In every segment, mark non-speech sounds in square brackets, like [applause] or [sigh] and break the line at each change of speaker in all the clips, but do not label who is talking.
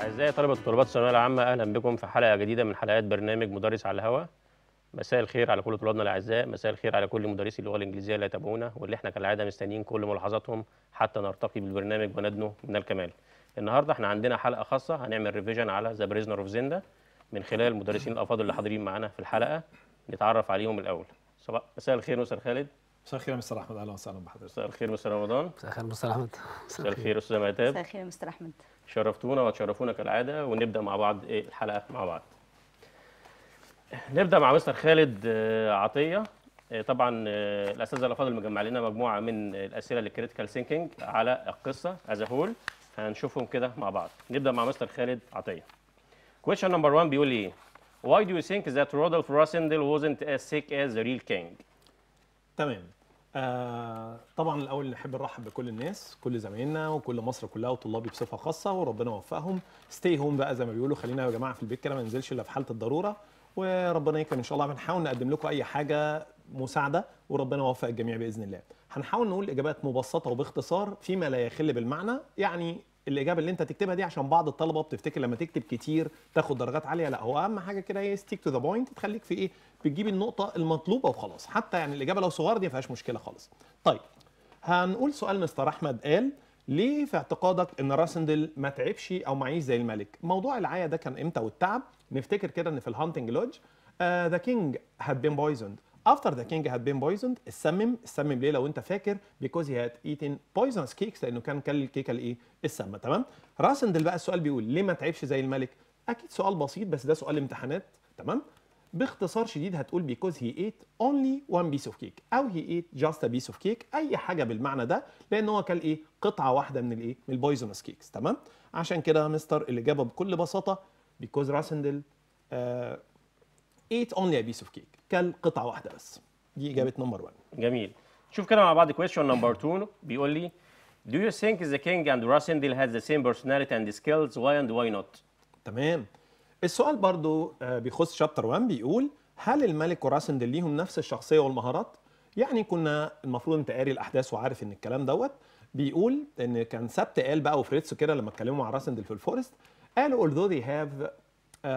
أعزائي طلبة وطلبات الثانوية العامة أهلا بكم في حلقة جديدة من حلقات برنامج مدرس على الهواء مساء الخير على كل طلابنا الأعزاء مساء الخير على كل مدرسي اللغة الإنجليزية اللي يتابعونا واللي احنا كالعادة مستنيين كل ملاحظاتهم حتى نرتقي بالبرنامج وندنو من الكمال النهاردة احنا عندنا حلقة خاصة هنعمل ريفيجن على ذا بريزنر أوف زندا من خلال المدرسين الأفاضل اللي حاضرين معانا في الحلقة نتعرف عليهم الأول مساء الخير استاذ خالد مساء الخير يا مستر احمد اهلا وسهلا بحضرتك مساء الخير مستر رمضان مساء الخير مستر احمد مساء الخير استاذ مهتاب مساء الخير مستر احمد شرفتونا وتشرفونا كالعاده ونبدا مع بعض ايه الحلقه مع بعض نبدا مع مستر خالد آه، عطيه آه، طبعا الاساتذه الافاضل مجمع لنا مجموعه من الاسئله للكريتيكال ثينكينج على القصه از هول هنشوفهم كده مع بعض نبدا مع مستر خالد عطيه كويشن نمبر 1 بيقول ايه why do you think that Rodolf Rossendale wasn't as sick as the real king
تمام آه طبعا الاول نحب نرحب بكل الناس كل زمايلنا وكل مصر كلها وطلابي بصفه خاصه وربنا يوفقهم ستي هوم بقى زي ما بيقولوا خلينا يا جماعه في البيت كده ما ننزلش الا في حاله الضروره وربنا يكرم ان شاء الله بنحاول نقدم لكم اي حاجه مساعده وربنا يوفق الجميع باذن الله هنحاول نقول اجابات مبسطه وباختصار فيما لا يخل بالمعنى يعني الاجابه اللي انت تكتبها دي عشان بعض الطلبه بتفتكر لما تكتب كتير تاخد درجات عاليه لا هو اهم حاجه كده هي ستيك تو ذا بوينت تخليك في ايه بتجيب النقطه المطلوبه وخلاص حتى يعني الاجابه لو صغيره دي ما فيهاش مشكله خالص طيب هنقول سؤال مستر احمد قال ليه في اعتقادك ان راسندل ما تعبش او معيش زي الملك موضوع العيا ده كان امتى والتعب نفتكر كده ان في الهانتنج لودج ذا كينج هاد بين بويزند after the king had been poisoned السمم السمم ليه لو انت فاكر because he had eaten poisonous cakes لانه كان كل الكيكه الايه السامه تمام راسندل بقى السؤال بيقول ليه ما تعبش زي الملك اكيد سؤال بسيط بس ده سؤال امتحانات تمام باختصار شديد هتقول because he ate only one piece of cake او he ate just a piece of cake اي حاجه بالمعنى ده لان هو كل ايه قطعه واحده من الايه من البويزنس كيكس تمام عشان كده يا مستر الاجابه بكل بساطه because راسندل آه ايت اونلي ا بيس اوف كيك كل قطعه واحده بس دي اجابه نمبر 1
جميل شوف كده مع بعض كويشن نمبر 2 بيقول لي Do you think the king and Rasindil had the same personality and skills why and why not تمام السؤال برضو آه، بيخص شابتر 1 بيقول هل
الملك وراسندل ليهم نفس الشخصيه والمهارات يعني كنا المفروض انت قاري الاحداث وعارف ان الكلام دوت بيقول ان كان سبت قال بقى وفريتسو كده لما اتكلموا مع راسندل في الفورست قالوا although they have uh,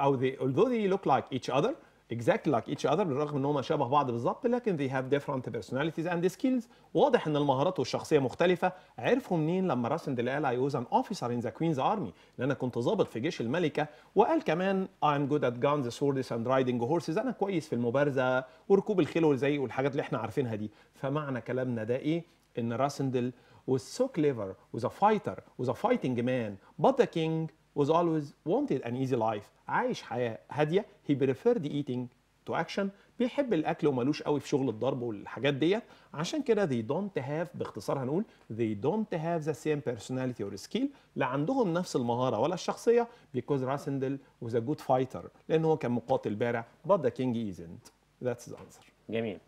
أو they, although they look like each other exactly like each other بالرغم ان هم شبه بعض بالظبط لكن they have different personalities and skills واضح ان المهارات والشخصيه مختلفه عرفوا منين لما راسندل قال I was an officer in the Queen's army ان انا كنت ضابط في جيش الملكه وقال كمان I'm good at guns swords and riding horses انا كويس في المبارزه وركوب الخيل والزي والحاجات اللي احنا عارفينها دي فمعنى كلامنا ده ايه ان راسندل was so clever was a fighter was a fighting man but the king was always wanted an easy life عايش حياة هادية he preferred eating to action بيحب الأكل ومالوش قوي في شغل الضرب والحاجات ديت عشان كده they don't have باختصار هنقول they don't have the same personality or skill لا عندهم نفس المهارة ولا الشخصية because Rassendel was a good fighter لأن هو كان مقاتل بارع but the king
isn't that's the answer جميل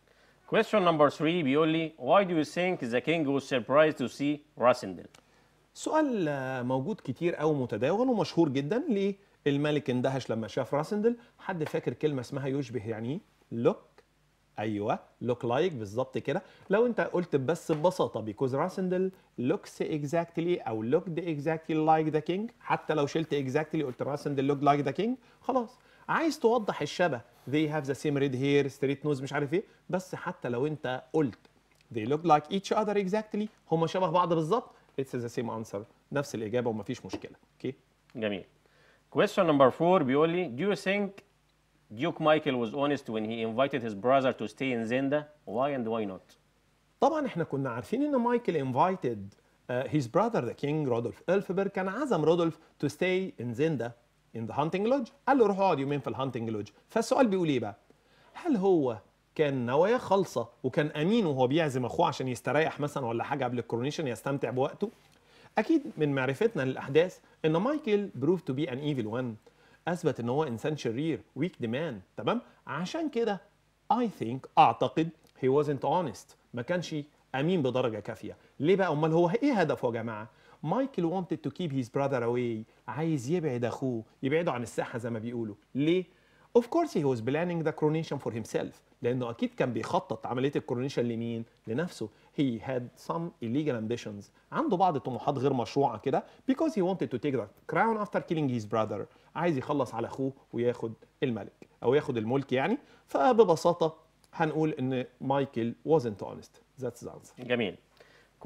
question number 3 بيقول لي why do you think the king was surprised to see Rassendel
سؤال موجود كتير قوي متداول ومشهور جدا ليه الملك اندهش لما شاف راسندل حد فاكر كلمه اسمها يشبه يعني ايه لوك ايوه لوك لايك بالظبط كده لو انت قلت بس ببساطه بيكوز راسندل لوكس اكزاكتلي او لوكد اكزاكتلي لايك ذا كينج حتى لو شلت اكزاكتلي قلت راسندل لوك لايك ذا كينج خلاص عايز توضح الشبه they have the same red hair straight nose مش عارف ايه بس حتى لو انت قلت they look like each other exactly هما شبه بعض بالظبط اتس ذا سيم انسر نفس الاجابه ومفيش مشكله اوكي
جميل question number 4 بيقول لي do you think Duke Michael was honest when he invited his brother to stay in Zenda why and why not
طبعا احنا كنا عارفين ان مايكل invited uh, his brother the king رودولف الفبر كان عزم رودولف to stay in Zenda in the hunting lodge قال له روح اقعد يومين في الهانتنج لودج فالسؤال بيقول ايه بقى هل هو كان نواياه خالصه وكان امين وهو بيعزم اخوه عشان يستريح مثلا ولا حاجه قبل الكورونيشن يستمتع بوقته اكيد من معرفتنا للاحداث ان مايكل بروف تو بي ان ايفل وان اثبت ان هو انسان شرير ويك ديمان تمام عشان كده اي ثينك اعتقد هي wasn't honest ما كانش امين بدرجه كافيه ليه بقى امال هو ايه هدفه يا جماعه مايكل wanted تو كيب هيز براذر اواي عايز يبعد اخوه يبعده عن الساحه زي ما بيقولوا ليه اوف كورس هي واز بلاننج ذا كرونيشن فور هيم سيلف لانه اكيد كان بيخطط عمليه الكرونيشن لمين لنفسه هي هاد سم illegal ambitions عنده بعض الطموحات غير مشروعه كده because he wanted to take the crown after killing his brother عايز يخلص على اخوه وياخد الملك او ياخد الملك يعني فببساطه هنقول ان مايكل wasn't honest
that's the answer جميل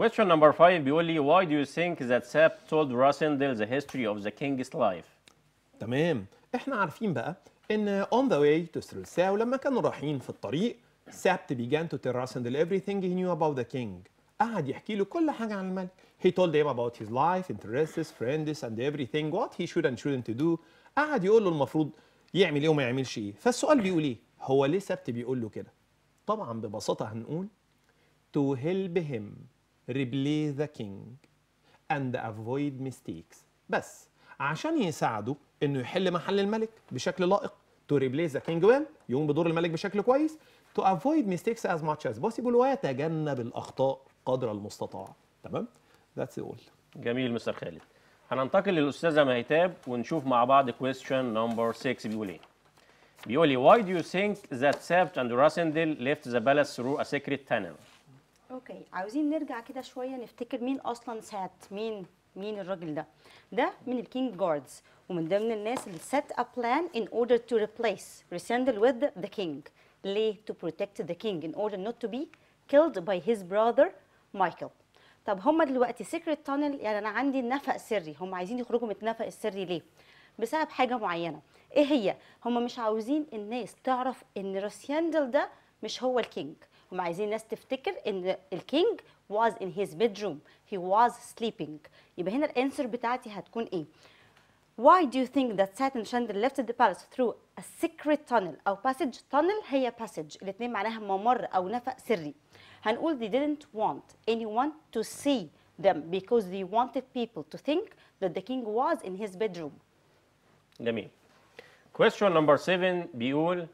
question number 5 بيقول لي why do you think that Sap told Rosendale the history of the king's life تمام احنا عارفين بقى ان اون ذا واي تو سترلسا لما
كانوا رايحين في الطريق سابت بيجان تو تيرس اند ايفري ثينج هي نيو اباوت ذا كينج قعد يحكي له كل حاجه عن الملك هي تولد ايم اباوت هيز لايف انترستس فريندس اند ايفري ثينج وات هي شود اند شودنت دو قعد يقول له المفروض يعمل ايه وما يعملش ايه فالسؤال بيقول ايه هو ليه سابت بيقول له كده طبعا ببساطه هنقول تو هيلب هيم ريبلي ذا كينج اند افويد ميستيكس بس عشان يساعده انه يحل محل الملك بشكل لائق تو ريبليس ذا كينج ويل يقوم بدور الملك بشكل كويس تو افويد ميستيكس از ماتش از بوسيبل ويتجنب الاخطاء قدر المستطاع تمام ذاتس اول
جميل مستر خالد هننتقل للاستاذه مهتاب ونشوف مع بعض كويستشن نمبر 6 بيقول ايه بيقول لي إيه، why do you think that Sabt and Rasendil left the palace through a secret tunnel
اوكي عاوزين نرجع كده شويه نفتكر مين اصلا سات مين مين الراجل ده ده من الكينج جاردز ومن ضمن الناس اللي set a plan in order to replace ريساندل with the king ليه to protect the king in order not to be killed by his brother Michael طب هما دلوقتي سيكريت تانل يعني انا عندي نفق سري هما عايزين يخرجوا من النفق السري ليه بسبب حاجه معينه ايه هي هما مش عاوزين الناس تعرف ان راسيندل ده مش هو الكينج هما عايزين الناس تفتكر ان الكينج was in his bedroom he was sleeping يبقى هنا الانسر بتاعتي هتكون ايه Why do you think that Satan Chandler left the palace through a secret tunnel أو passage tunnel هي passage الاثنين معناها ممر أو نفق سري هنقول they didn't want anyone to see them because they wanted people to think that the king was in his bedroom
جميل question number seven بيقول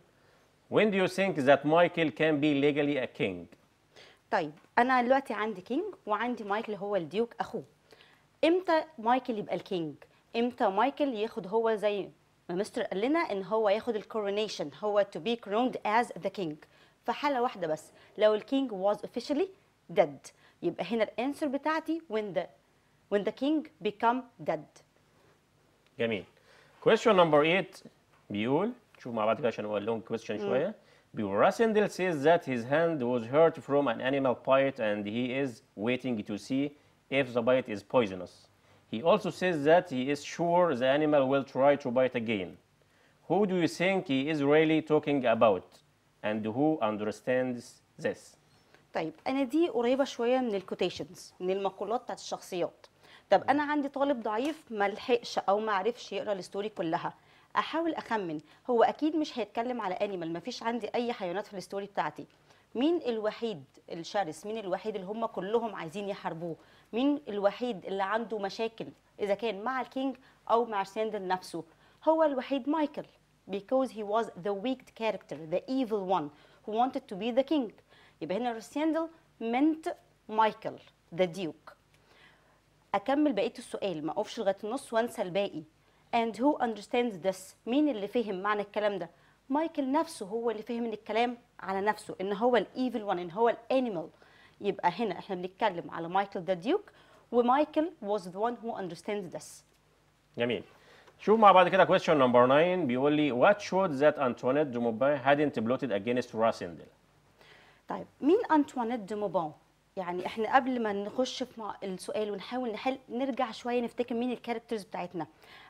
when do you think that Michael can be legally a king
طيب أنا دلوقتي عندي king وعندي مايكل هو الديوك أخوه امتى مايكل يبقى الكينج امتى مايكل ياخد هو زي ما مستر قال لنا ان هو ياخد الكورونيشن هو تو بي كروند از ذا كينج في حاله واحده بس لو الكينج واز اوفيشلي ديد يبقى هنا الانسر بتاعتي when the when the king become dead
جميل question نمبر 8 بيقول شوف مع بعض كده عشان اقول لهم question شويه بيقول راسندل سيز ذات his hand was hurt from an animal bite and he is waiting to see if the bite is poisonous. He also says that he is sure the animal will try to bite again. Who do you think he is really talking about? And who understands this?
طيب انا دي قريبه شويه من الكوتيشنز من المقولات بتاعت الشخصيات طب انا عندي طالب ضعيف ما لحقش او ما عرفش يقرا الستوري كلها احاول اخمن هو اكيد مش هيتكلم على انيمال ما فيش عندي اي حيوانات في الستوري بتاعتي مين الوحيد الشرس مين الوحيد اللي هم كلهم عايزين يحاربوه مين الوحيد اللي عنده مشاكل اذا كان مع الكينج او مع سيندل نفسه هو الوحيد مايكل because he was the weak character the evil one who wanted to be the king يبقى هنا سيندل meant مايكل the duke اكمل بقيه السؤال ما اقفش لغايه النص وانسى الباقي and who understands this مين اللي فهم معنى الكلام ده مايكل نفسه هو اللي فهم ان الكلام على نفسه ان هو الايفل وان ان هو الانيمال يبقى هنا احنا بنتكلم على مايكل ذا ديوك ومايكل واز ذا وان هو اندرستاند ذس
جميل شوف مع بعض كده كويستشن نمبر 9 بيقول لي وات شود ذات انتوانيت de Maubin hadn't plotted against
طيب مين أنتوانيت دو موبان يعني احنا قبل ما نخش في السؤال ونحاول نحل نرجع شويه نفتكر مين الكاركترز بتاعتنا.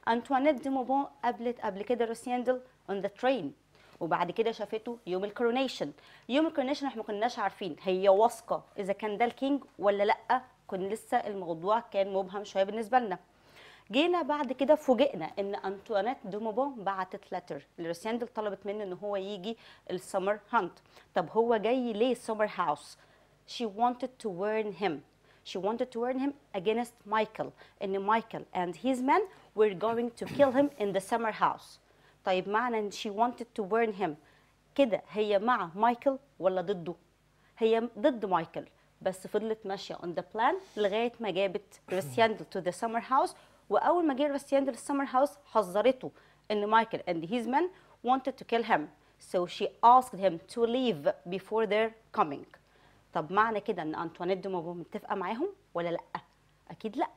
انتوانيت دو موبان قابلت قبل كده روسياندل اون ذا ترين وبعد كده شافته يوم الكرونيشن يوم الكرونيشن احنا ما كناش عارفين هي واثقه اذا كان ده الكينج ولا لا كان لسه الموضوع كان مبهم شويه بالنسبه لنا جينا بعد كده فوجئنا ان انطوانيت دوموبون بعتت لتر لروسياندل طلبت منه ان هو يجي السمر هانت طب هو جاي ليه السمر هاوس she wanted to warn him she wanted to warn him against Michael ان مايكل اند هيز مان were going to kill him in the summer house طيب معنى ان she wanted to burn him كده هي مع مايكل ولا ضده هي ضد مايكل بس فضلت ماشيه اون ذا بلان لغايه ما جابت كريستياندل تو ذا سمر هاوس واول ما جه كريستياندل السمر هاوس حذرته ان مايكل اند هيز مان wanted to kill him so she asked him to leave before their coming طب معنى كده ان انتوانيت دي متفقه معاهم ولا لا اكيد لا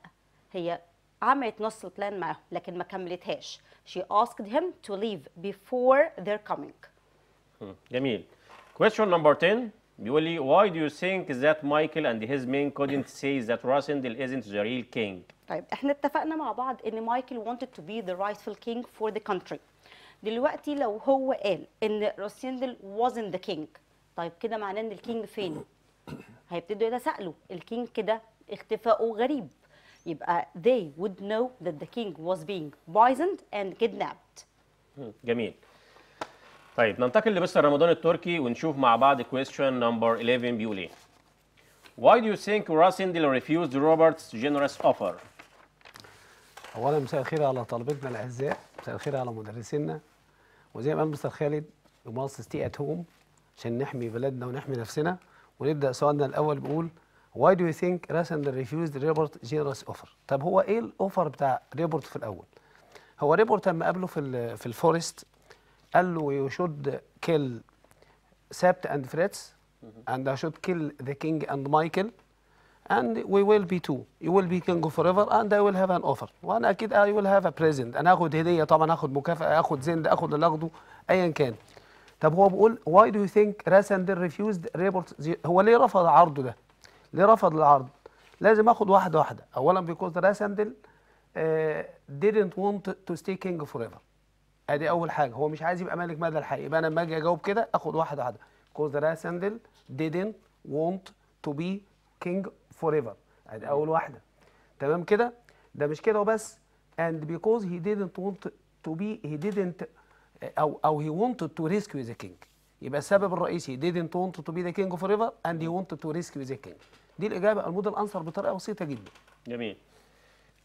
هي عملت نص البلان معاهم لكن ما كملتهاش she asked him to leave before their coming
جميل question number 10 بيقول لي why do you think that Michael and his men couldn't say that Rosendale isn't the real king
طيب احنا اتفقنا مع بعض ان مايكل wanted to be the rightful king for the country دلوقتي لو هو قال ان روسيندل wasn't the king طيب كده معناه ان الكينج فين هيبتدوا يتسائلوا الكينج كده اختفائه غريب يبقى they would know that the king was being poisoned and kidnapped
جميل طيب ننتقل لمستر رمضان التركي ونشوف مع بعض question number 11 بيقول ايه Why do you think Rasindil refused Robert's generous offer?
أولا مساء الخير على طلبتنا الأعزاء، مساء الخير على مدرسينا وزي ما قال مستر خالد we must stay at home عشان نحمي بلدنا ونحمي نفسنا ونبدأ سؤالنا الأول بيقول why do you think راسندل refused ريبورت generous اوفر طب هو ايه الاوفر بتاع ريبورت في الاول هو ريبورت لما قابله في في الفورست قال له يو شود كيل سابت اند فريتس اند اي شود كيل ذا كينج اند مايكل اند وي ويل بي تو يو ويل بي كينج فور ايفر اند اي ويل هاف ان اوفر وانا اكيد اي ويل هاف ا بريزنت انا هاخد هديه طبعا هاخد مكافاه هاخد زند اخد اللي اخده ايا كان طب هو بيقول why do you think راسندل refused ريبورت هو ليه رفض عرضه ده ليه رفض العرض لازم اخد واحده واحده اولا بيكوز راسندل آه، didn't want to stay king forever ادي اول حاجه هو مش عايز يبقى ملك مدى الحياه يبقى انا لما اجي اجاوب كده اخد واحده واحده كوز راسندل didn't want to be king forever ادي اول واحده تمام كده ده مش كده وبس and because he didn't want to be he didn't او او he wanted to rescue the king يبقى السبب الرئيسي didn't want to be the king forever and he wanted to with the king دي الإجابة المود أنصر بطريقة بسيطة جدا
جميل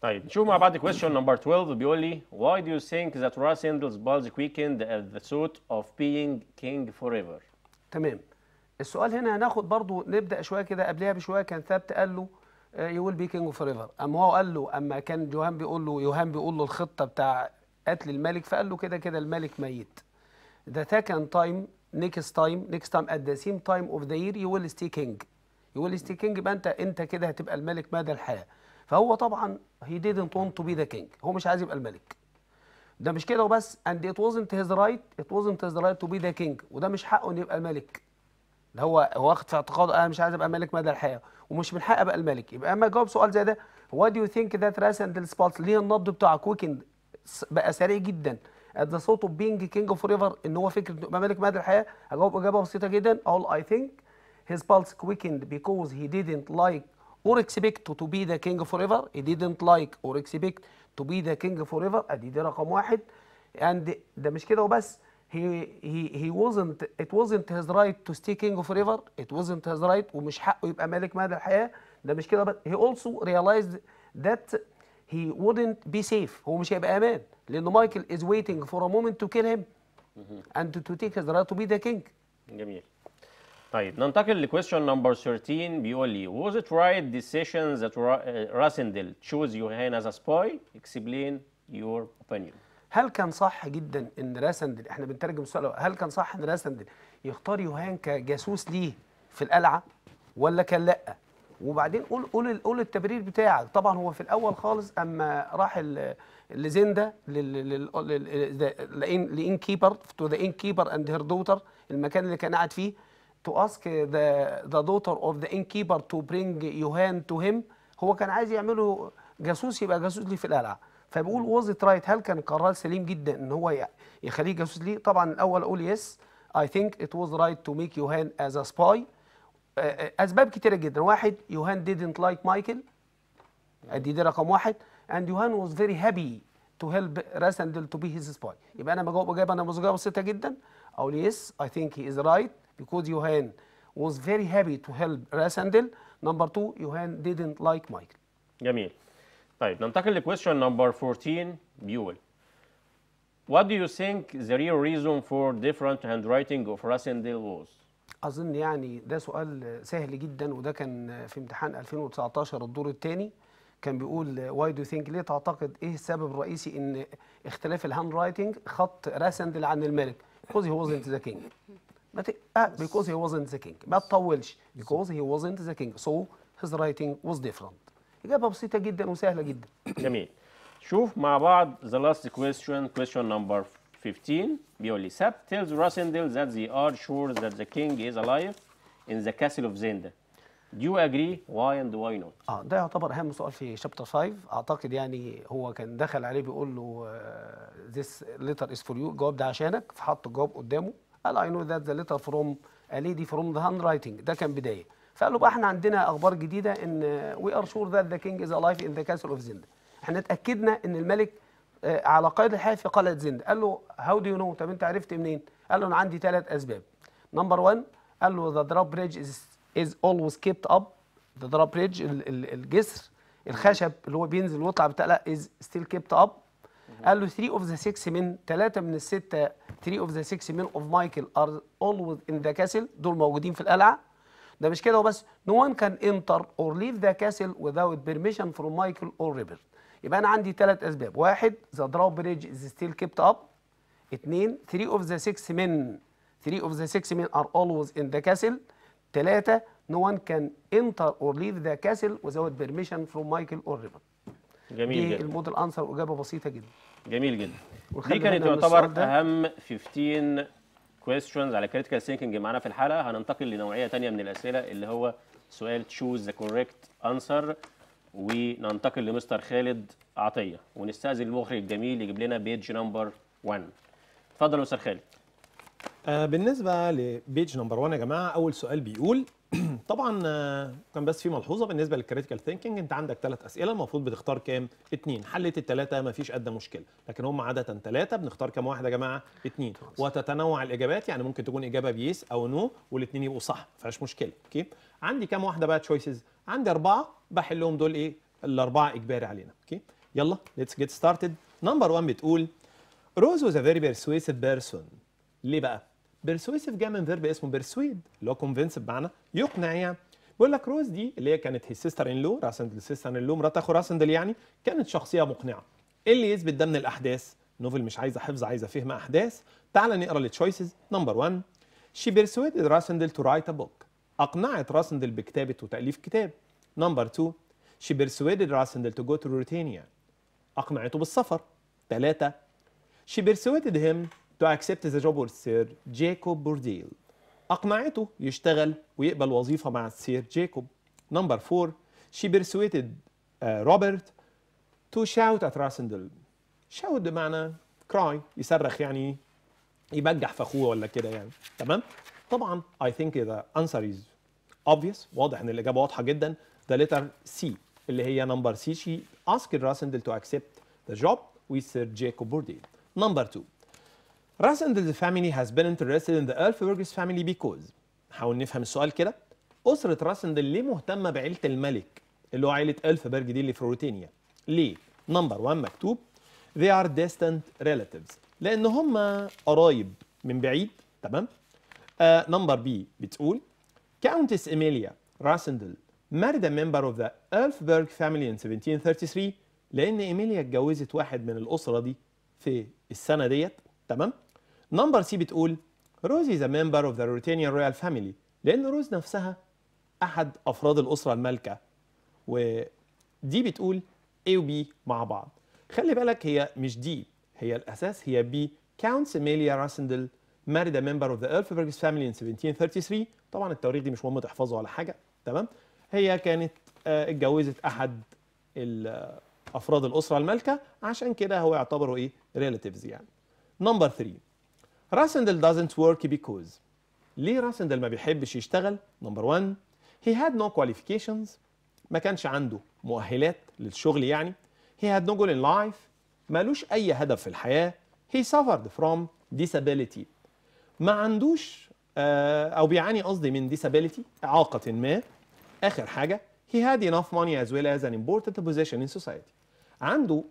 طيب نشوف مع بعض question number 12 بيقول لي why do you think that Russ handles Balls weekend at the suit of being king forever تمام السؤال هنا هناخد برضو
نبدأ شوية كده قبلها بشوية كان ثابت قال له يو ويل بي كينج فور ايفر اما هو قال له اما كان يوهان بيقول له يوهان بيقول له الخطه بتاع قتل الملك فقال له كده كده الملك ميت ذا second time next time next time at the same time of the year you will stay king you will stay king يبقى انت انت كده هتبقى الملك مدى الحياه فهو طبعا he didn't want to be the king هو مش عايز يبقى الملك ده مش كده وبس and it wasn't his right it wasn't his right to be the king وده مش حقه انه يبقى الملك ده هو هو واخد في اعتقاده انا آه، مش عايز ابقى ملك مدى الحياه ومش من حق ابقى الملك يبقى اما جاوب سؤال زي ده وات دو يو ثينك ذات راسندل سبالس ليه النبض بتاعك ويكند بقى سريع جدا ده صوته بينج كينج فور ايفر ان هو فكره يبقى ملك مدى الحياه اجاوب اجابه بسيطه جدا اول اي ثينك هيز بالس كويكند بيكوز هي ديدنت لايك اور اكسبكت تو بي ذا كينج فور ايفر هي ديدنت لايك اور اكسبكت تو بي ذا كينج فور ايفر ادي دي رقم واحد اند ده مش كده وبس هي هي هي وزنت ات وزنت هيز رايت تو ستي كينج فور ايفر ات وزنت هيز رايت ومش حقه يبقى ملك مدى الحياه ده مش كده بس هي اولسو ريلايزد ذات هي وودنت بي سيف هو مش هيبقى امان لانه مايكل از ويتنج فور ا مومنت تو كيل هيم اند تو تيك هيز رايت تو بي ذا كينج
جميل طيب ننتقل لكويستشن نمبر 13 بيقول لي واز ات رايت ديسيشن ذات راسندل تشوز يوهان از ا سباي اكسبلين يور اوبينيون هل كان صح جدا ان راسندل احنا بنترجم السؤال هل كان صح ان راسندل
يختار يوهان كجاسوس ليه في القلعه ولا كان لا وبعدين قول قول قول التبرير بتاعك طبعا هو في الاول خالص اما راح لزندا لان كيبر تو ذا ان كيبر اند هير دوتر المكان اللي كان قاعد فيه تو اسك ذا ذا دوتر اوف ذا ان كيبر تو برينج يوهان تو هيم هو كان عايز يعمله جاسوس يبقى جاسوس ليه في القلعه فبيقول ات رايت هل كان قرار سليم جدا ان هو يخليه جاسوس ليه طبعا الاول اقول يس اي ثينك ات واز رايت تو ميك يوهان از ا سباي اسباب كتيره جدا واحد يوهان ديدنت لايك مايكل ادي دي رقم واحد and Johan was very happy to help Rasandel to be his spy يبقى انا بجاوب اجابه نموذجيه بسيطه جدا اقول yes I think he is right because Johan was very happy to help Rasandel number 2 Johan didn't like Michael
جميل طيب ننتقل لكويشن نمبر 14 بيول What do you think the real reason for different handwriting of Rasendale was?
أظن يعني ده سؤال سهل جدا وده كان في امتحان 2019 الدور الثاني كان بيقول واي دو ثينك ليه تعتقد ايه السبب الرئيسي ان اختلاف الهاند رايتنج خط راسندل عن الملك بيكوز هي وزنت ذا كينج ما ت... بيكوز هي وزنت ذا كينج ما تطولش بيكوز هي وزنت ذا كينج سو هيز رايتنج واز ديفرنت اجابه بسيطه جدا وسهله جدا
جميل شوف مع بعض ذا لاست كويستشن كويستشن نمبر 15 بيقول لي Sap تيلز راسندل ذات ذي ار شور ذات ذا كينج از الايف ان ذا كاسل اوف زيندر you agree why and why not؟
اه ده يعتبر اهم سؤال في شابتر 5 اعتقد يعني هو كان دخل عليه بيقول له آه، this ليتر از فور يو الجواب ده عشانك فحط الجواب قدامه قال اي نو ذات ذا ليتر فروم a فروم ذا هاند رايتنج ده كان بدايه فقال له بقى احنا عندنا اخبار جديده ان وي ار شور ذات ذا كينج از الايف ان ذا castle اوف زند احنا اتاكدنا ان الملك آه، على قيد الحياه في قلعه زند قال له هاو دو يو نو طب انت عرفت منين قال له انا عندي ثلاث اسباب نمبر 1 قال له ذا دروب بريدج از is always kept up the drawbridge الجسر الخشب اللي هو بينزل ويطلع بتاع لا is still kept up قال له 3 of the 6 men 3 من الستة 3 of the 6 men of Michael are always in the castle دول موجودين في القلعة ده مش كده وبس no one can enter or leave the castle without permission from Michael or Robert يبقى أنا عندي ثلاث أسباب واحد the drawbridge is still kept up اتنين 3 of the 6 men 3 of the 6 men are always in the castle ثلاثة نو وان كان انتر اور ليف ذا كاسل وزود بيرميشن فروم مايكل اور ريفر جميل دي جدا المود الانسر واجابه بسيطه جدا
جميل جدا دي كانت تعتبر اهم 15 كويستشنز على كريتيكال ثينكينج معانا في الحلقه هننتقل لنوعيه ثانيه من الاسئله اللي هو سؤال تشوز ذا كوريكت انسر وننتقل لمستر خالد عطيه ونستاذن المخرج الجميل يجيب لنا بيج نمبر 1 اتفضل يا مستر خالد
آه بالنسبه لبيج نمبر 1 يا جماعه اول سؤال بيقول [clears throat] طبعا آه، كان بس في ملحوظه بالنسبه للكريتيكال ثينكينج انت عندك ثلاث اسئله المفروض بتختار كام؟ اثنين حلت الثلاثه ما فيش أدنى مشكله لكن هم عاده ثلاثه بنختار كام واحد يا جماعه؟ اثنين وتتنوع الاجابات يعني ممكن تكون اجابه بيس او نو والاثنين يبقوا صح ما فيهاش مشكله اوكي عندي كام واحده بقى تشويسز؟ عندي اربعه بحلهم دول ايه؟ الاربعه اجباري علينا اوكي يلا ليتس جيت ستارتد نمبر 1 بتقول روز واز ا فيري بيرسويسيف بيرسون ليه بقى؟ بيرسويسيف جاي من فيرب اسمه بيرسويد اللي هو كونفينس بمعنى يقنع يعني بيقول لك روز دي اللي هي كانت هي سيستر ان لو راسندل سيستر ان لو مرات اخو راسندل يعني كانت شخصيه مقنعه ايه اللي يثبت ده من الاحداث نوفل مش عايزه حفظ عايزه فهم احداث تعال نقرا التشويسز نمبر 1 شي بيرسويدد راسندل تو رايت ا بوك اقنعت راسندل بكتابه وتاليف كتاب نمبر 2 شي بيرسويدد راسندل تو جو تو روتينيا اقنعته بالسفر 3 شي بيرسويدد هيم to accept the job with Sir Jacob Bourdail أقنعته يشتغل ويقبل وظيفة مع السير جاكوب Number 4 she persuaded uh, Robert to shout at Rassendel shout بمعنى cry يصرخ يعني يبجح في اخوه ولا كده يعني تمام طبعا I think the answer is obvious واضح ان الاجابه واضحه جدا the letter C اللي هي number C she asked Rassendel to accept the job with Sir Jacob Bourdain number 2 Ras ذا فاميلي هاز بين انتريستد ان ذا the فاميلي بيكوز because حاول نفهم السؤال كده أسرة راسند ليه مهتمة بعيلة الملك اللي هو عيلة ألفبرج دي اللي في روتينيا ليه؟ نمبر 1 مكتوب they are distant relatives لأن هم قرايب من بعيد تمام؟ نمبر آه، بي بتقول كاونتس ايميليا راسندل مارد ممبر اوف ذا الف Elfberg فاميلي ان 1733 لأن إيميليا اتجوزت واحد من الأسرة دي في السنة ديت تمام؟ نمبر سي بتقول روز از ا ممبر اوف ذا روتينيان رويال فاميلي لان روز نفسها احد افراد الاسره المالكه ودي بتقول اي وبي مع بعض خلي بالك هي مش دي هي الاساس هي بي كاونت اميليا راسندل ماريد ا ممبر اوف ذا Elfberg's فاميلي ان 1733 طبعا التواريخ دي مش مهم تحفظه ولا حاجه تمام هي كانت آه، اتجوزت احد آه، افراد الاسره المالكه عشان كده هو يعتبروا ايه ريلاتيفز يعني نمبر 3 راسندل doesn't work because ليه راسندل ما بيحبش يشتغل نمبر 1 he had no qualifications ما كانش عنده مؤهلات للشغل يعني he had no goal in life مالوش اي هدف في الحياه he suffered from disability ما عندوش آه، او بيعاني قصدي من disability اعاقه ما اخر حاجه he had enough money as well as an important position in society عنده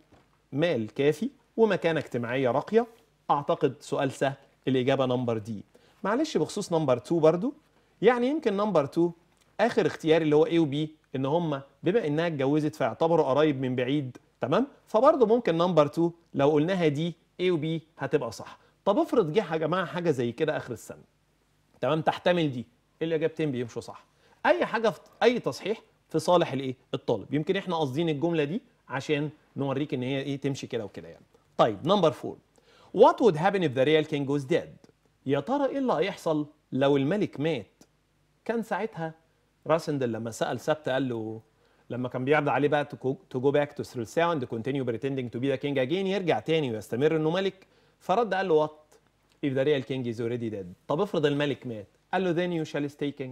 مال كافي ومكانه اجتماعيه راقيه اعتقد سؤال سهل الاجابه نمبر دي معلش بخصوص نمبر 2 برضو يعني يمكن نمبر 2 اخر اختياري اللي هو اي وبي ان هم بما انها اتجوزت فيعتبروا قرايب من بعيد تمام فبرضه ممكن نمبر 2 لو قلناها دي اي وبي هتبقى صح طب افرض جه يا جماعه حاجه زي كده اخر السنه تمام تحتمل دي الاجابتين بيمشوا صح اي حاجه في اي تصحيح في صالح الايه الطالب يمكن احنا قاصدين الجمله دي عشان نوريك ان هي ايه تمشي كده وكده يعني طيب نمبر 4 What would happen if the real king was dead يا ترى ايه اللي هيحصل لو الملك مات كان ساعتها راسندل لما سال سبت قال له لما كان بيعرض عليه بقى to go back to Thrilsaund continue pretending to be the king again يرجع تاني ويستمر انه ملك فرد قال له what if the real king is already dead طب افرض الملك مات قال له then you shall stay king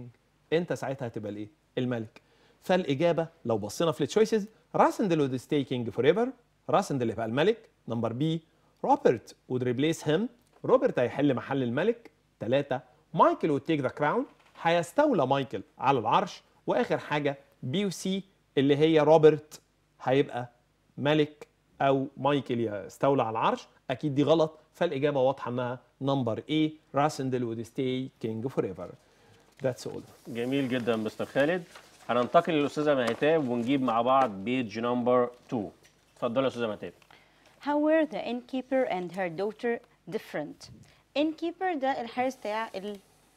انت ساعتها هتبقى الايه الملك فالاجابه لو بصينا في التشويسز راسندل would stay king forever راسندل يبقى الملك نمبر بي روبرت would replace him روبرت هيحل محل الملك ثلاثة مايكل would take the crown هيستولى مايكل على العرش واخر حاجه بي وسي اللي هي روبرت هيبقى ملك او مايكل يستولى على العرش اكيد دي غلط فالاجابه واضحه انها نمبر اي راسندل would stay king
forever That's all. جميل جدا مستر خالد هننتقل للاستاذه مهتاب ونجيب مع بعض بيج نمبر 2 اتفضلي يا استاذه مهتاب
How were the innkeeper and her daughter different? Innkeeper ده الحارس بتاع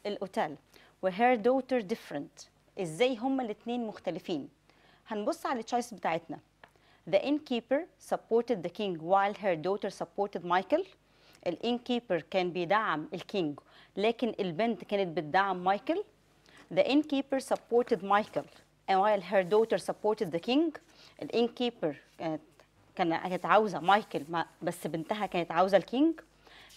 الأوتيل her daughter different ازاي هما الاثنين مختلفين هنبص على التشويس بتاعتنا The innkeeper supported the king while her daughter supported Michael الانكيبر كان بيدعم الكينج لكن البنت كانت بتدعم مايكل The innkeeper supported Michael and while her daughter supported the king الانكيبر كانت كانت عاوزه مايكل ما بس بنتها كانت عاوزه الكينج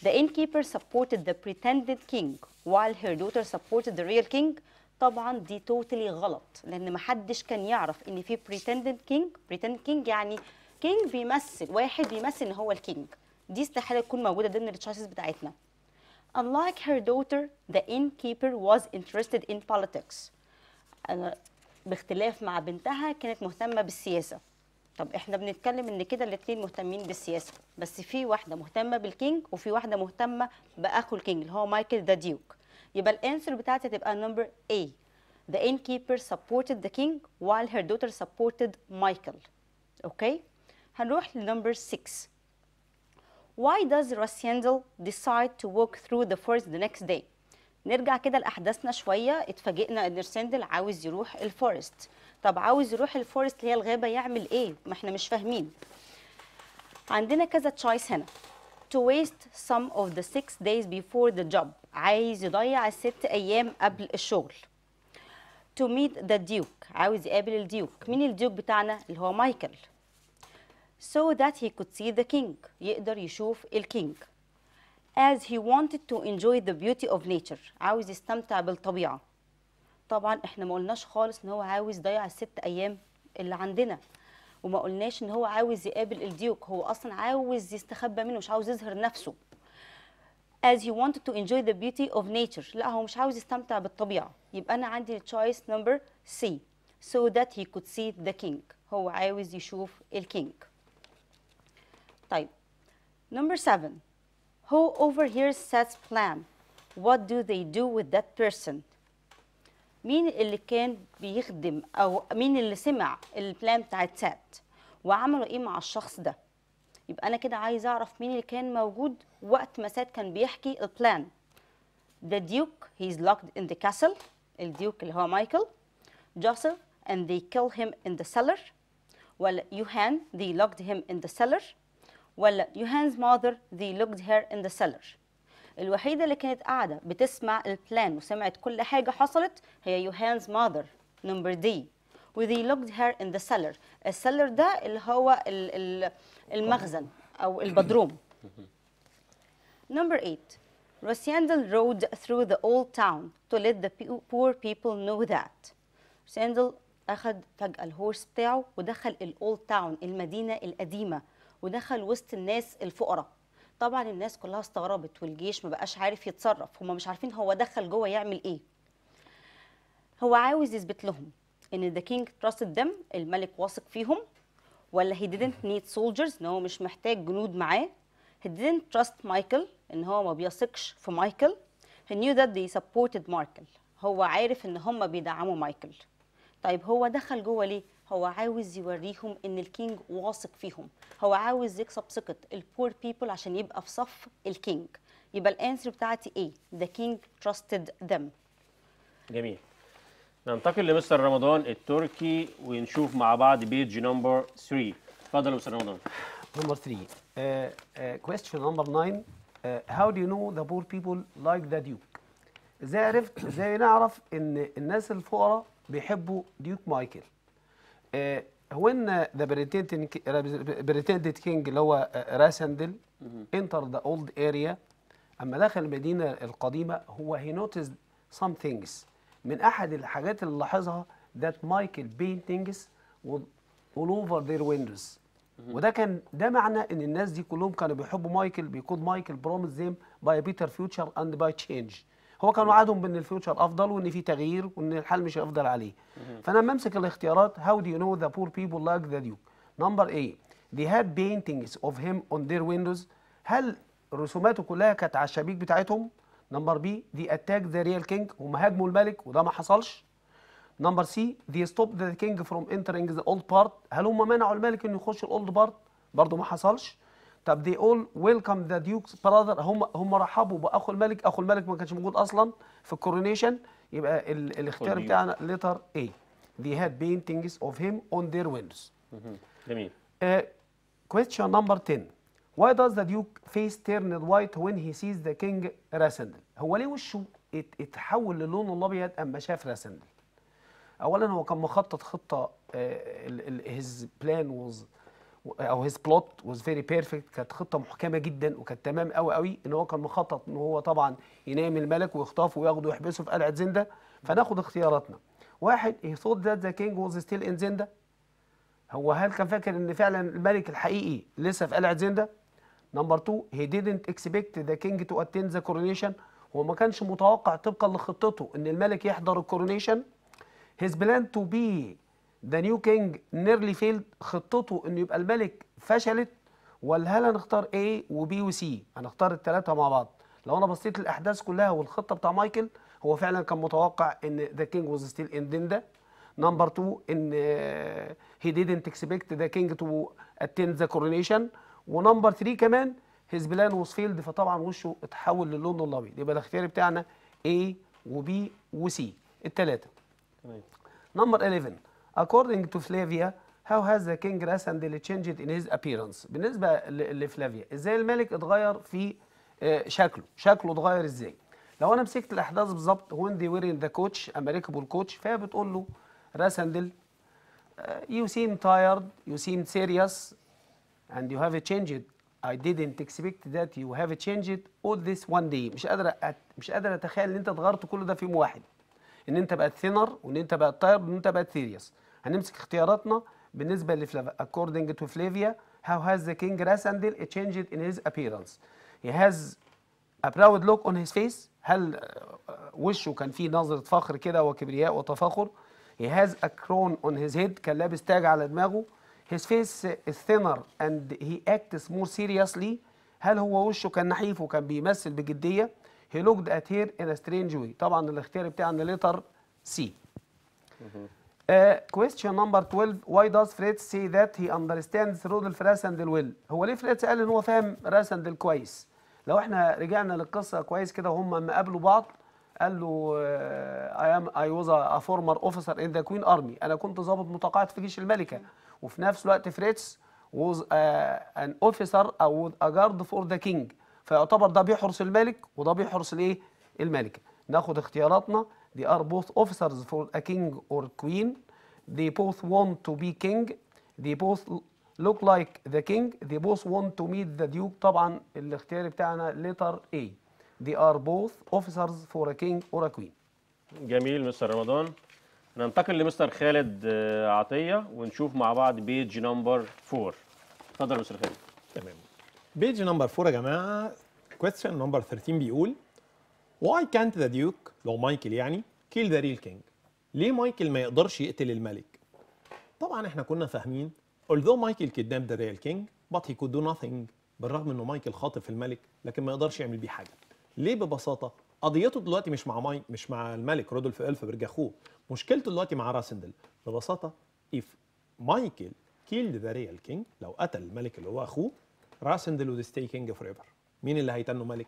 The innkeeper supported the pretended king while her daughter supported the real king طبعا دي توتالي غلط لان ما حدش كان يعرف ان في pretended king pretended king يعني كينج بيمثل واحد بيمثل ان هو الكينج دي استحاله تكون موجوده ضمن التشويسز بتاعتنا Unlike her daughter the innkeeper was interested in politics باختلاف مع بنتها كانت مهتمه بالسياسه طب احنا بنتكلم ان كده الاثنين مهتمين بالسياسه بس في واحده مهتمه بالكينج وفي واحده مهتمه باخو الكينج اللي هو مايكل ذا ديوك يبقى الانسر بتاعتي هتبقى نمبر A The innkeeper supported the king while her daughter supported Michael اوكي هنروح لنمبر 6 Why does Rassiendel decide to walk through the forest the next day نرجع كده لاحداثنا شويه اتفاجئنا ان راسندل عاوز يروح الفورست طب عاوز يروح الفورست اللي هي الغابه يعمل ايه ما احنا مش فاهمين عندنا كذا تشويس هنا to waste some of the six days before the job عايز يضيع الست ايام قبل الشغل to meet the duke عاوز يقابل الديوك مين الديوك بتاعنا اللي هو مايكل so that he could see the king يقدر يشوف الكينج as he wanted to enjoy the beauty of nature عاوز يستمتع بالطبيعة طبعا احنا ما قلناش خالص ان هو عاوز يضيع الست ايام اللي عندنا وما قلناش ان هو عاوز يقابل الديوك هو اصلا عاوز يستخبى منه مش عاوز يظهر نفسه as he wanted to enjoy the beauty of nature لا هو مش عاوز يستمتع بالطبيعه يبقى انا عندي choice number C so that he could see the king هو عاوز يشوف الكينج طيب number 7 who overhears Seth's plan what do they do with that person مين اللي كان بيخدم او مين اللي سمع البلان بتاعت سات وعملوا ايه مع الشخص ده يبقى انا كده عايز اعرف مين اللي كان موجود وقت ما سات كان بيحكي البلان the duke he's locked in the castle الديوك اللي هو مايكل جوسر and they kill him in the cellar ولا يوهان they locked him in the cellar ولا يوهان's mother they locked her in the cellar الوحيده اللي كانت قاعده بتسمع البلان وسمعت كل حاجه حصلت هي يوهانز ماذر نمبر دي وذي لوكد هير ان ذا سيلر السيلر ده اللي هو المخزن او البدروم نمبر 8 روسياندل رود ثرو ذا اولد تاون تو ليت ذا بور بيبل نو ذات روسياندل أخذ فجأة الهورس بتاعه ودخل الأولد تاون المدينة القديمة ودخل وسط الناس الفقراء طبعا الناس كلها استغربت والجيش ما بقاش عارف يتصرف هما مش عارفين هو دخل جوه يعمل ايه هو عاوز يثبت لهم ان ذا كينج تراستد ذم الملك واثق فيهم ولا هي didn't need soldiers ان هو مش محتاج جنود معاه هي didn't trust مايكل ان هو ما بيثقش في مايكل هي نيو ذات دي سبورتد مايكل هو عارف ان هم بيدعموا مايكل طيب هو دخل جوه ليه هو عاوز يوريهم ان الكينج واثق فيهم هو عاوز يكسب ثقه البور بيبل عشان يبقى في صف الكينج يبقى الانسر بتاعتي ايه ذا كينج تراستد ذم
جميل ننتقل لمستر رمضان التركي ونشوف مع بعض بيج نمبر 3 اتفضل يا مستر رمضان نمبر
3 كويستشن نمبر 9 هاو دو يو نو ذا بور بيبل لايك ذا ديوك ازاي عرفت ازاي نعرف ان الناس الفقراء بيحبوا ديوك مايكل ان ذا بريتند كينج اللي هو راسندل انتر ذا اولد اريا اما دخل المدينه القديمه هو هي نوتس سم ثينجز من احد الحاجات اللي لاحظها ذات مايكل paintings اول اوفر ذير ويندوز وده كان ده معنى ان الناس دي كلهم كانوا بيحبوا مايكل بيكون مايكل برومز ذيم باي بيتر فيوتشر اند باي تشينج هو كان وعدهم بان الفيوتشر افضل وان في تغيير وان الحال مش هيفضل عليه فانا لما امسك الاختيارات هاو دو يو نو ذا بور بيبول لايك ذا ديو نمبر اي they هاد بينتينجز اوف هيم اون ذير ويندوز هل رسوماته كلها كانت على الشبابيك بتاعتهم نمبر بي دي اتاك ذا ريال كينج هم هاجموا الملك وده ما حصلش نمبر سي دي ستوب ذا كينج فروم انترنج ذا اولد بارت هل هم منعوا الملك انه يخش الاولد بارت برضه ما حصلش طب they all welcome the duke's brother هم هم رحبوا باخو الملك اخو الملك ما كانش موجود اصلا في الكورونيشن يبقى ال الاختيار بتاعنا ليتر A they had paintings of him on their windows جميل كويستشن uh, question number 10 why does the duke face turned white when he sees the king راسندل هو ليه وشه اتحول للون الابيض اما شاف راسندل اولا هو كان مخطط خطه هيز آه، his plan was او هيز بلوت واز فيري بيرفكت كانت خطه محكمه جدا وكانت تمام قوي قوي ان هو كان مخطط ان هو طبعا ينام الملك ويخطفه وياخده ويحبسه في قلعه زنده فناخد اختياراتنا واحد هي ثوت ذات ذا كينج واز ستيل ان زنده هو هل كان فاكر ان فعلا الملك الحقيقي لسه في قلعه زنده نمبر 2 هي ديدنت اكسبكت ذا كينج تو اتين ذا كورونيشن هو ما كانش متوقع طبقا لخطته ان الملك يحضر الكورونيشن هيز بلان تو بي ذا نيو كينج نيرلي فيلد خطته انه يبقى الملك فشلت ولا هل هنختار A وبي وسي هنختار الثلاثه مع بعض لو انا بصيت الاحداث كلها والخطه بتاع مايكل هو فعلا كان متوقع ان ذا كينج واز ستيل ان ديندا نمبر 2 ان هي didn't اكسبكت ذا كينج تو اتند ذا كورونيشن ونمبر 3 كمان هيز بلان واز فيلد فطبعا وشه اتحول للون الابيض يبقى الاختيار بتاعنا A وبي وسي الثلاثه تمام نمبر 11 according to Flavia how has the king Rasandel changed in his appearance بالنسبة لفلافيا ازاي الملك اتغير في شكله شكله اتغير ازاي لو انا مسكت الاحداث بالظبط when they were in the coach a مركب coach فهي بتقول له راسندل you seem tired you seem serious and you have changed I didn't expect that you have changed all this one day مش قادر مش قادر اتخيل ان انت اتغيرت كل ده في يوم واحد ان انت بقت thinner وان انت بقت tired وان انت بقت serious. هنمسك اختياراتنا بالنسبه لفلافا according to Flavia how has the king Rasandel changed in his appearance he has a proud look on his face هل وشه كان فيه نظره فخر كده وكبرياء وتفاخر he has a crown on his head كان لابس تاج على دماغه his face is thinner and he acts more seriously هل هو وشه كان نحيف وكان بيمثل بجديه he looked at her in a strange way طبعا الاختيار بتاعنا letter C Uh, question number 12 why does Fritz say that he understands Rudolf Rasendel well هو ليه فريتز قال ان هو فاهم راسندل كويس لو احنا رجعنا للقصه كويس كده وهم لما قابلوا بعض قال له اي ام اي واز ا فورمر اوفيسر ان ذا كوين ارمي انا كنت ضابط متقاعد في جيش الملكه وفي نفس الوقت فريتز واز ان اوفيسر او ا جارد فور ذا كينج فيعتبر ده بيحرس الملك وده بيحرس الايه الملكه ناخد اختياراتنا They are both officers for a king or queen. They both want to be king. They both look like the king. They both want to meet the duke. طبعا الاختيار بتاعنا letter A. They are both officers for a king or a queen.
جميل مستر رمضان. ننتقل لمستر خالد عطية ونشوف مع بعض بيج نمبر 4. اتفضل مستر خالد. تمام.
بيج نمبر 4 يا جماعة question نمبر 13 بيقول Why can't the duke لو مايكل يعني kill the real king ليه مايكل ما يقدرش يقتل الملك طبعا احنا كنا فاهمين although مايكل كدام the real king but he could do nothing بالرغم انه مايكل خاطف الملك لكن ما يقدرش يعمل بيه حاجه ليه ببساطه قضيته دلوقتي مش مع ماي مش مع الملك رودولف الفبرج اخوه مشكلته دلوقتي مع راسندل ببساطه if مايكل killed the real king لو قتل الملك اللي هو اخوه راسندل would stay king forever مين اللي هيتنه ملك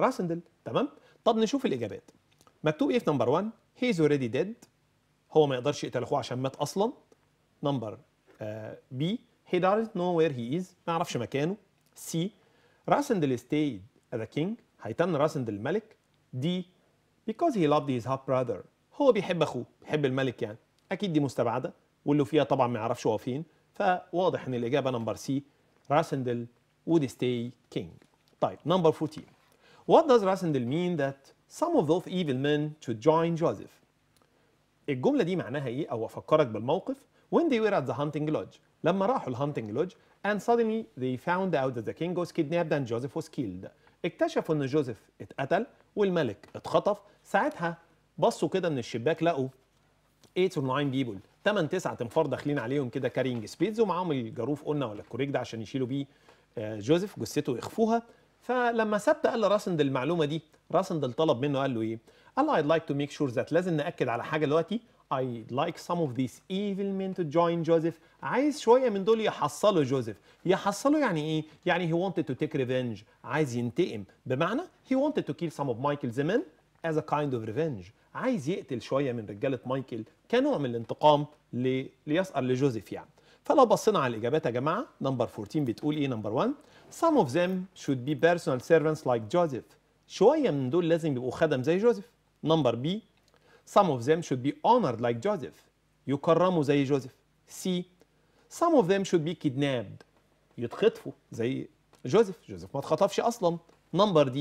راسندل تمام طب نشوف الاجابات مكتوب ايه في نمبر 1 هي از اوريدي ديد هو ما يقدرش يقتل اخوه عشان مات اصلا نمبر بي هي دارنت نو وير هي از ما يعرفش مكانه سي راسندل ستيد ذا كينج هيتن راسندل الملك دي بيكوز هي لافد هيز هاف براذر هو بيحب اخوه بيحب الملك يعني اكيد دي مستبعده واللي فيها طبعا ما يعرفش هو فين فواضح ان الاجابه نمبر سي راسندل وود ستي كينج طيب نمبر 14 What does Rasindel mean that some of those evil men should join Joseph? الجملة دي معناها إيه أو أفكرك بالموقف when they were at the hunting lodge لما راحوا الهانتنج لودج and suddenly they found out that the king was kidnapped and Joseph was killed اكتشفوا ان جوزيف اتقتل والملك اتخطف ساعتها بصوا كده من الشباك لقوا 8 or 9 people 8 9 تنفار داخلين عليهم كده كارينج سبيدز ومعاهم الجاروف قلنا ولا الكوريك ده عشان يشيلوا بيه جوزيف آه، جثته يخفوها فلما سبت قال لراسند المعلومه دي راسند طلب منه قال له ايه؟ قال له I'd like to make sure that لازم ناكد على حاجه دلوقتي I'd like some of these evil men to join Joseph عايز شوية من دول يحصلوا جوزيف يحصلوا يعني إيه؟ يعني he wanted to take revenge عايز ينتقم بمعنى he wanted to kill some of Michael's men as a kind of revenge عايز يقتل شوية من رجالة مايكل كنوع من الانتقام ليسأل لجوزيف يعني فلو بصينا على الإجابات يا جماعة نمبر 14 بتقول إيه نمبر 1 Some of them should be personal servants like Joseph. شوية من دول لازم يبقوا خدم زي جوزيف. Number B. Some of them should be honored like Joseph. يكرموا زي جوزيف. C. Some of them should be kidnapped. يتخطفوا زي جوزيف. جوزيف ما اتخطفش أصلا. Number D.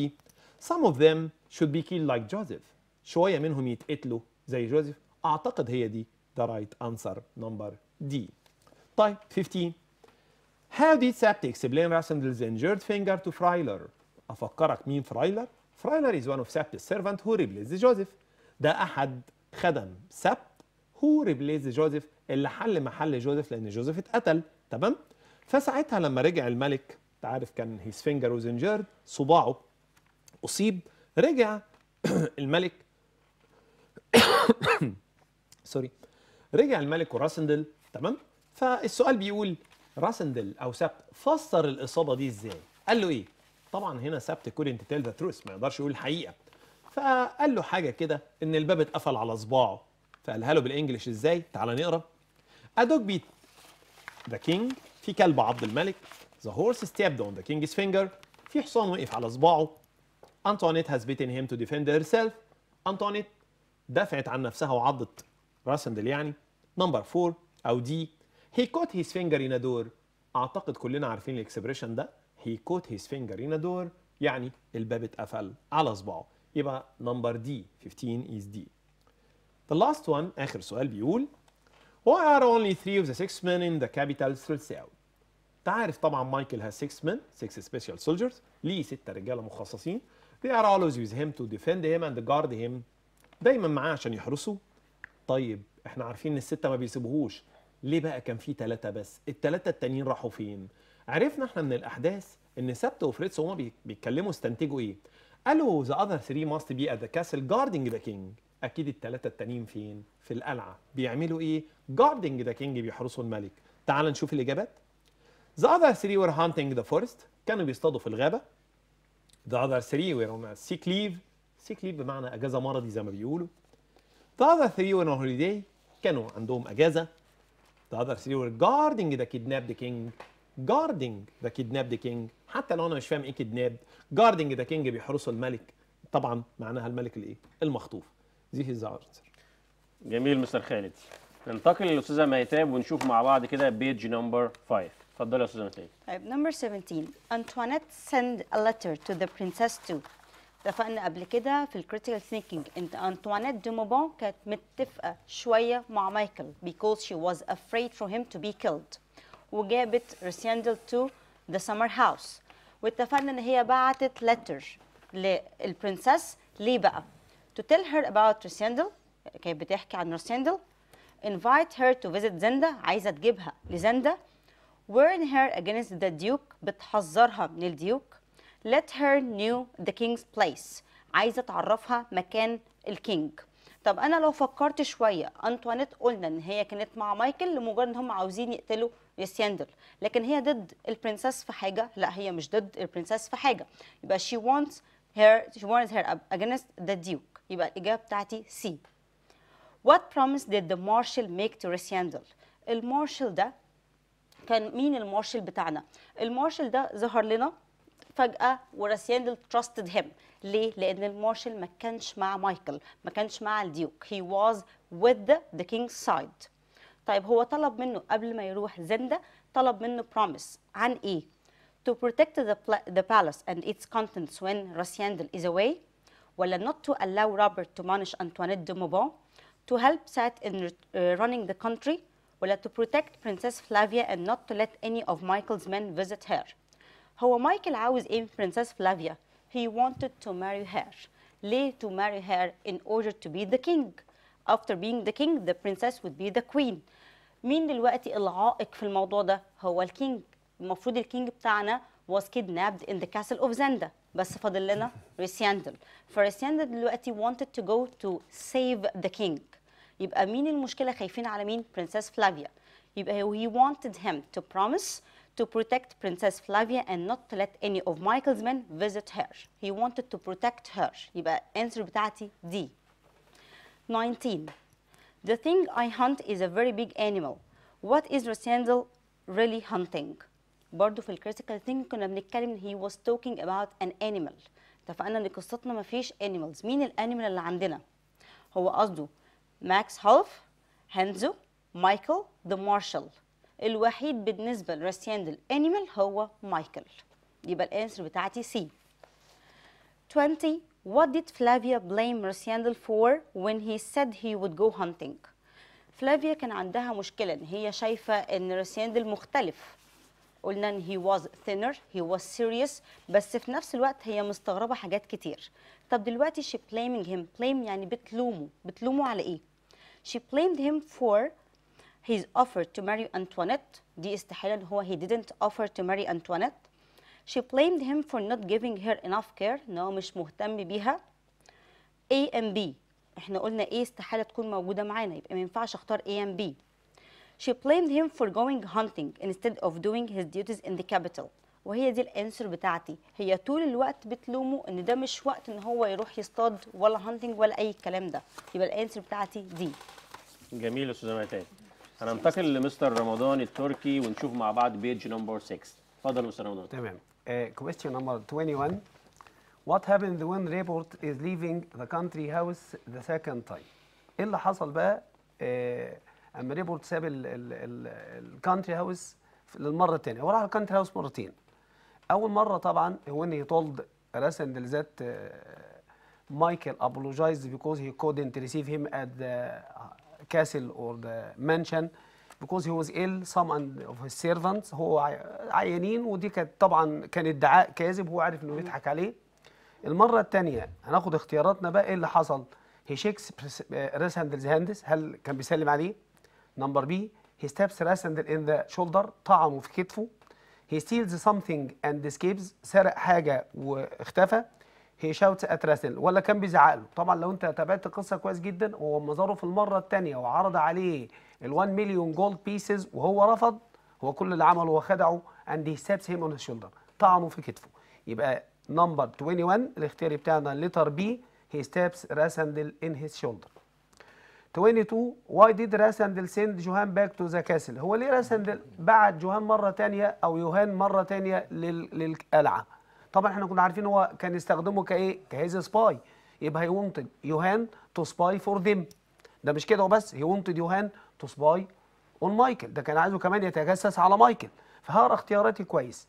Some of them should be killed like Joseph. شوية منهم يتقتلوا زي جوزيف. أعتقد هي دي the right answer number D. طيب 15 How did Sapti explain Rassendel's injured finger to Freiler? أفكرك مين فرايلر؟ فرايلر is one of Saptic's servant who replaced Joseph. ده أحد خدم سبت who replaced Joseph اللي حل محل جوزيف لأن جوزيف اتقتل تمام؟ فساعتها لما رجع الملك أنت عارف كان هيز فينجر was injured صباعه أصيب رجع [coughs] الملك سوري [coughs] رجع الملك وراسندل تمام؟ فالسؤال بيقول راسندل او سبت فسر الاصابه دي ازاي؟ قال له ايه؟ طبعا هنا سبت كودنت تيل ذا تروث ما يقدرش يقول الحقيقه فقال له حاجه كده ان الباب اتقفل على صباعه فقالها له بالانجلش ازاي؟ تعالى نقرا ادوك بيت ذا كينج في كلب عض الملك ذا هورس ستيبد اون ذا كينجز فينجر في حصان وقف على صباعه هاز بيتن هيم تو ديفند هير سيلف Antoinette دافعت عن نفسها وعضت راسندل يعني نمبر 4 او دي هي كوت هيز فينجر ان دور اعتقد كلنا عارفين الاكسبريشن ده هي كوت هيز فينجر ان دور يعني الباب اتقفل على صباعه يبقى نمبر دي 15 is D The last one آخر سؤال بيقول Why are only three of the six men in the capital انت تعرف طبعا مايكل has six men, six special soldiers ليه ستة رجالة مخصصين They are always with him to defend him and guard him دايما معاه عشان يحرسه. طيب احنا عارفين ان الستة ما بيسيبوهوش ليه بقى كان في ثلاثة بس الثلاثة التانيين راحوا فين عرفنا احنا من الأحداث إن سبت وفريتز هما بيتكلموا استنتجوا إيه قالوا ذا اذر ثري ماست بي ات ذا كاسل جاردنج ذا كينج اكيد الثلاثه التانيين فين في القلعه بيعملوا ايه جاردنج ذا كينج بيحرسوا الملك تعال نشوف الاجابات ذا اذر ثري وير هانتنج ذا فورست كانوا بيصطادوا في الغابه ذا اذر ثري وير اون سيك ليف سيك ليف بمعنى اجازه مرضي زي ما بيقولوا ذا اذر ثري وير اون هوليداي كانوا عندهم اجازه The other three were guarding the kidnapped king. Guarding the kidnapped king. حتى لو انا مش فاهم ايه kidnapped. Guarding the king بيحرسوا الملك. طبعا معناها الملك الايه؟ المخطوف. This is the
answer. جميل مستر خالد. ننتقل للاستاذه ميتاب ونشوف مع بعض كده بيج نمبر 5. اتفضلي يا استاذه ميتاب.
طيب نمبر 17 Antoinette send a letter to the princess too. اتفقنا قبل كده في الكريتيكال ثينكينج ان انطوانيت دوموبون كانت متفقه شويه مع مايكل because she was afraid for him to be killed وجابت ريسيندل تو ذا سمر هاوس واتفقنا ان هي بعتت لتر للبرنسس ليه بقى to tell her about ريسيندل كانت بتحكي عن ريسيندل invite her to visit زندا عايزه تجيبها لزندا warn her against the duke بتحذرها من الديوك let her know the king's place عايزه تعرفها مكان الكينج طب انا لو فكرت شويه أنتوانيت قلنا ان هي كانت مع مايكل لمجرد ان هم عاوزين يقتلوا يسيندل لكن هي ضد البرنسس في حاجه لا هي مش ضد البرنسس في حاجه يبقى she wants her she wants her against the duke يبقى الاجابه بتاعتي C what promise did the marshal make to Resendel المارشال ده كان مين المارشال بتاعنا المارشال ده ظهر لنا فجأة وراسياندل تراستد هيم ليه؟ لأن المارشال ما كانش مع مايكل ما كانش مع الديوك هي واز with the king's side طيب هو طلب منه قبل ما يروح زندا طلب منه promise عن إيه؟ to protect the, the palace and its contents when Rassiendel is away ولا not to allow Robert to punish Antoinette de Mauban to help Sat in uh, running the country ولا to protect Princess Flavia and not to let any of Michael's men visit her هو مايكل عاوز ايه من برنسس فلافيا he wanted to marry her ليه to marry her in order to be the king after being the king the princess would be the queen مين دلوقتي العائق في الموضوع ده هو الكينج المفروض الكينج بتاعنا was kidnapped in the castle of Zenda بس فاضل لنا ريسياندل [laughs] فريسياندل دلوقتي wanted to go to save the king يبقى مين المشكله خايفين على مين princess فلافيا يبقى he wanted him to promise to protect Princess Flavia and not to let any of Michael's men visit her. He wanted to protect her. يبقى answer بتاعتي D. 19. The thing I hunt is a very big animal. What is Rosendal really hunting? برضه في الكريتيكال ثينك كنا بنتكلم he was talking about an animal. اتفقنا ان قصتنا ما فيش animals. مين الانيمال اللي عندنا؟ هو قصده ماكس هولف هانزو مايكل ذا مارشال الوحيد بالنسبة لراسياندل انيمال هو مايكل يبقى الانسر بتاعتي سي 20 What did Flavia blame rasiandel for when he said he would go hunting? فلافيا كان عندها مشكلة إن هي شايفة إن رسياندل مختلف قلنا إن he was thinner he was serious بس في نفس الوقت هي مستغربة حاجات كتير طب دلوقتي she blaming him blame يعني بتلومه بتلومه على إيه؟ she blamed him for he's offered to marry Antoinette دي استحالة إن هو he didn't offer to marry Antoinette she blamed him for not giving her enough care إن هو مش مهتم بيها A and B إحنا قلنا A استحالة تكون موجودة معانا يبقى ما ينفعش أختار A and B she blamed him for going hunting instead of doing his duties in the capital وهي دي الانسر بتاعتي هي طول الوقت بتلومه ان ده مش وقت ان هو يروح يصطاد ولا هانتنج ولا اي الكلام ده يبقى الانسر بتاعتي دي
جميل يا استاذه متى هننتقل لمستر رمضان التركي ونشوف مع بعض بيج نمبر 6 اتفضل مستر رمضان تمام
كويستشن نمبر 21 What happens when report is leaving the country house the second time ايه اللي حصل بقى uh, اما ريبورت ساب الكانتري هاوس للمره الثانيه وراح راح الكانتري هاوس مرتين اول مره طبعا هو ان هي تولد راسندل ذات مايكل ابولوجايز بيكوز هي كودنت ريسيف هيم ات castle or the mansion because he was ill some of his servants هو عيانين ودي كانت طبعا كان ادعاء كاذب هو عارف انه بيضحك عليه المره الثانيه هناخد اختياراتنا بقى ايه اللي حصل هي شيكس راس هاندل هاندس هل كان بيسلم عليه نمبر بي هي ستابس راس هاندل ان ذا شولدر طعمه في كتفه هي ستيلز سمثينج اند اسكيبز سرق حاجه واختفى هيشاوت ات راسل ولا كان بيزعق له طبعا لو انت تابعت القصه كويس جدا هو لما زاره في المره الثانيه وعرض عليه ال 1 مليون جولد بيسز وهو رفض هو كل اللي عمله هو خدعه اند هي سابس هيم اون شولدر طعنه في كتفه يبقى نمبر 21 الاختياري بتاعنا لتر بي هي ستابس راسندل ان هيز شولدر 22 واي ديد راسندل سند جوهان باك تو ذا كاسل هو ليه راسندل بعت جوهان مره ثانيه او يوهان مره ثانيه للقلعه طبعا احنا كنا عارفين هو كان يستخدمه كايه كهيز سباي يبقى هي wanted يوهان تو سباي فور ذيم ده مش كده وبس هي wanted يوهان تو سباي اون مايكل ده كان عايزه كمان يتجسس على مايكل فهقرا اختياراتي كويس